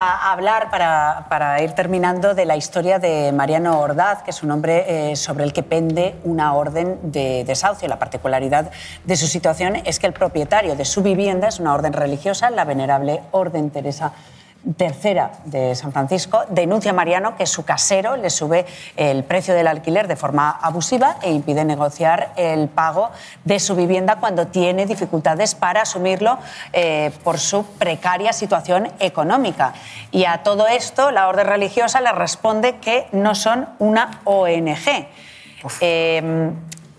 a hablar, para, ir terminando, de la historia de Mariano Ordaz, que es un hombre eh, sobre el que pende una orden de desahucio. La particularidad de su situación es que el propietario de su vivienda es una orden religiosa, la venerable Orden Teresa tercera de San Francisco, denuncia a Mariano que su casero le sube el precio del alquiler de forma abusiva e impide negociar el pago de su vivienda cuando tiene dificultades para asumirlo eh, por su precaria situación económica. Y a todo esto, la orden religiosa le responde que no son una ONG. Eh,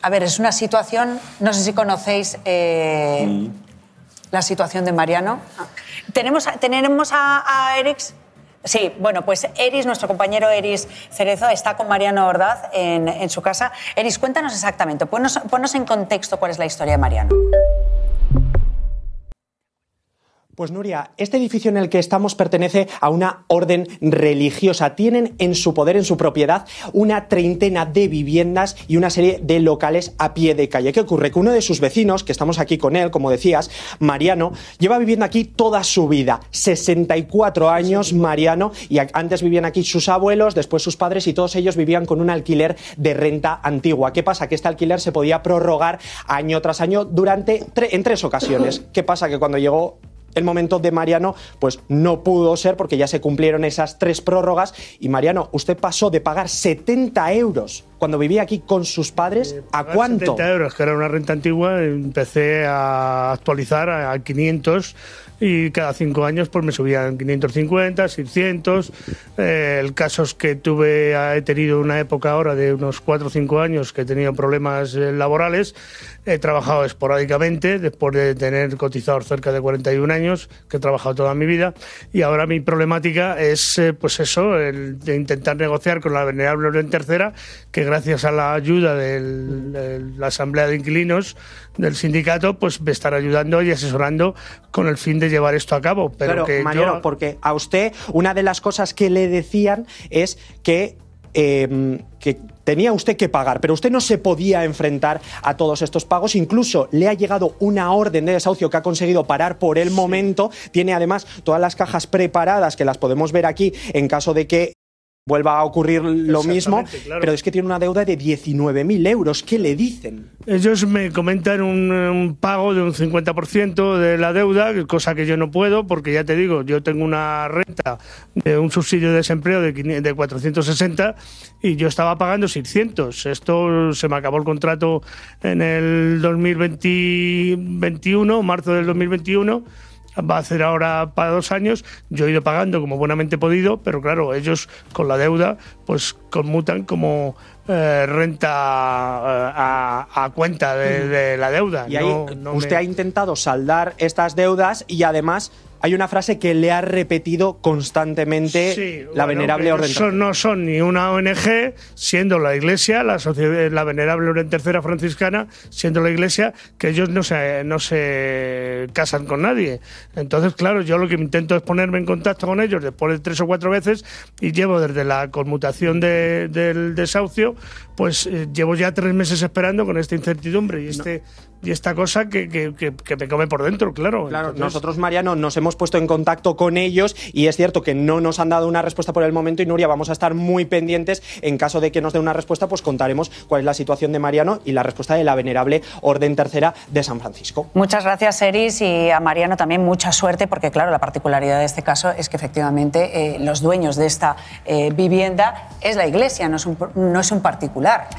a ver, es una situación, no sé si conocéis... Eh, la situación de Mariano. Tenemos, a, a Sí, bueno, pues Eris, nuestro compañero Eris Cerezo, está con Mariano Ordaz en, su casa. Eris, cuéntanos exactamente, ponnos, ponnos en contexto cuál es la historia de Mariano. Pues Nuria, este edificio en el que estamos pertenece a una orden religiosa. Tienen en su poder, en su propiedad, una treintena de viviendas y una serie de locales a pie de calle. ¿Qué ocurre? Que uno de sus vecinos, que estamos aquí con él, como decías, Mariano, lleva viviendo aquí toda su vida. 64 años, Mariano, y antes vivían aquí sus abuelos, después sus padres y todos ellos vivían con un alquiler de renta antigua. ¿Qué pasa? Que este alquiler se podía prorrogar año tras año durante en tres ocasiones. ¿Qué pasa? Que cuando llegó el momento de Mariano, pues no pudo ser porque ya se cumplieron esas tres prórrogas y Mariano, usted pasó de pagar 70 euros cuando vivía aquí con sus padres, eh, ¿a cuánto? 70 euros, que era una renta antigua, empecé a actualizar a 500 y cada cinco años pues me subían 550, 600. Eh, el caso es que tuve, he tenido una época ahora de unos 4 o 5 años que he tenido problemas eh, laborales. He trabajado esporádicamente después de tener cotizado cerca de 41 años, que he trabajado toda mi vida. Y ahora mi problemática es, pues eso, el de intentar negociar con la Venerable Orden Tercera, que gracias a la ayuda de la Asamblea de Inquilinos, del sindicato, pues me estar ayudando y asesorando con el fin de llevar esto a cabo. Pero que porque a usted una de las cosas que le decían es que em, que tenía usted que pagar, pero usted no se podía enfrentar a todos estos pagos. Incluso le ha llegado una orden de desahucio que ha conseguido parar por el momento. Tiene además todas las cajas preparadas que las podemos ver aquí en caso de que vuelva a ocurrir lo mismo. Pero es que tiene una deuda de 19.000 euros. ¿Qué le dicen? Ellos me comentan un, pago de un 50% de la deuda, cosa que yo no puedo, porque ya te digo, yo tengo una renta de un subsidio de desempleo de, 460 y yo estaba pagando 600. Esto se me acabó el contrato en el 2021, marzo del 2021 va a hacer ahora para dos años. Yo he ido pagando como buenamente he podido, pero claro, ellos con la deuda pues conmutan como eh, renta eh, a, cuenta de, la deuda. Y ahí usted ha intentado saldar estas deudas y además hay una frase que le ha repetido constantemente la Venerable Orden No son ni una ONG, siendo la Iglesia, la, eh, la Venerable Orden Tercera franciscana, siendo la Iglesia, que ellos no se, no se casan con nadie. Entonces, claro, yo lo que intento es ponerme en contacto con ellos después de tres o cuatro veces y llevo desde la conmutación del desahucio, pues eh, llevo ya tres meses esperando con esta incertidumbre y este y esta cosa que, que, te come por dentro, claro. Claro, nosotros, Mariano, nos hemos puesto en contacto con ellos y es cierto que no nos han dado una respuesta por el momento y Nuria, vamos a estar muy pendientes. En caso de que nos dé una respuesta, pues contaremos cuál es la situación de Mariano y la respuesta de la venerable Orden Tercera de San Francisco. Muchas gracias, Eris, y a Mariano también mucha suerte, porque claro, la particularidad de este caso es que efectivamente eh, los dueños de esta eh, vivienda es la iglesia, no no es un particular.